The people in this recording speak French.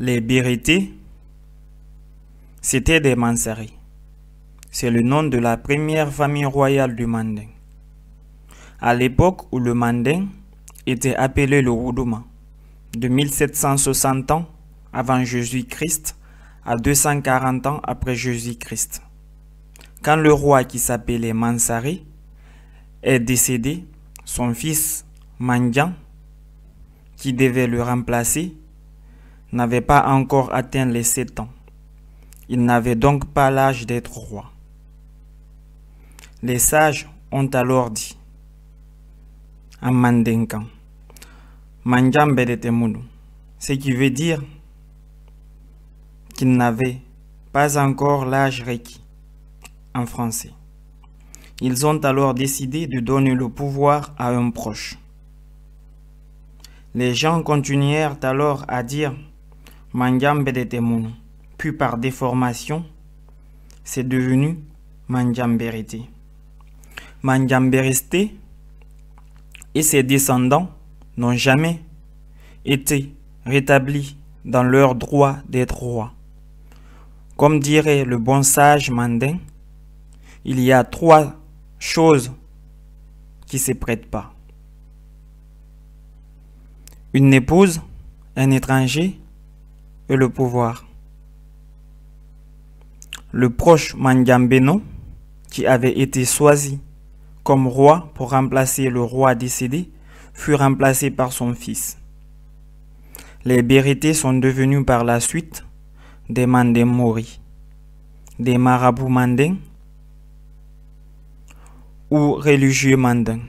Les Bérités, c'était des Mansari. C'est le nom de la première famille royale du Manding. À l'époque où le Manding était appelé le Roudouma, de 1760 ans avant Jésus-Christ à 240 ans après Jésus-Christ. Quand le roi qui s'appelait Mansari est décédé, son fils Mandian, qui devait le remplacer, n'avait pas encore atteint les sept ans. Il n'avait donc pas l'âge d'être roi. Les sages ont alors dit en Mandenkan, Manjambe de ce qui veut dire qu'il n'avait pas encore l'âge requis en français. Ils ont alors décidé de donner le pouvoir à un proche. Les gens continuèrent alors à dire Manjambe Puis par déformation, c'est devenu Mangambérité, Mangambérité et ses descendants n'ont jamais été rétablis dans leur droit d'être roi. Comme dirait le bon sage Mandin, il y a trois choses qui ne se prêtent pas. Une épouse, un étranger le pouvoir. Le proche Mangambeno qui avait été choisi comme roi pour remplacer le roi décédé, fut remplacé par son fils. Les bérités sont devenus par la suite des Mandins des marabouts mandins ou religieux mandins.